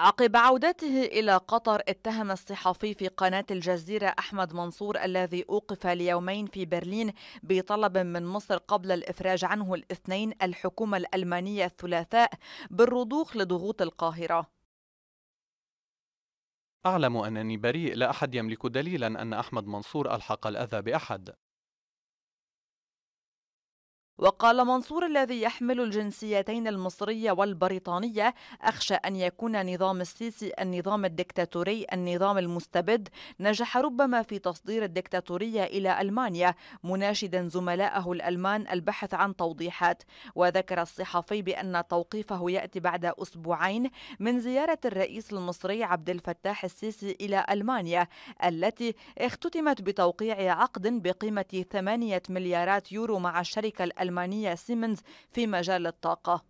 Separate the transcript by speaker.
Speaker 1: عقب عودته إلى قطر اتهم الصحفي في قناة الجزيرة أحمد منصور الذي أوقف ليومين في برلين بطلب من مصر قبل الإفراج عنه الاثنين الحكومة الألمانية الثلاثاء بالرضوخ لضغوط القاهرة
Speaker 2: أعلم أنني بريء لا أحد يملك دليلا أن أحمد منصور ألحق الأذى بأحد
Speaker 1: وقال منصور الذي يحمل الجنسيتين المصرية والبريطانية أخشى أن يكون نظام السيسي النظام الدكتاتوري النظام المستبد نجح ربما في تصدير الدكتاتورية إلى ألمانيا مناشدا زملائه الألمان البحث عن توضيحات وذكر الصحفي بأن توقيفه يأتي بعد أسبوعين من زيارة الرئيس المصري عبد الفتاح السيسي إلى ألمانيا التي اختتمت بتوقيع عقد بقيمة 8 مليارات يورو مع الشركة الألمانية الألمانية سيمنز في مجال الطاقة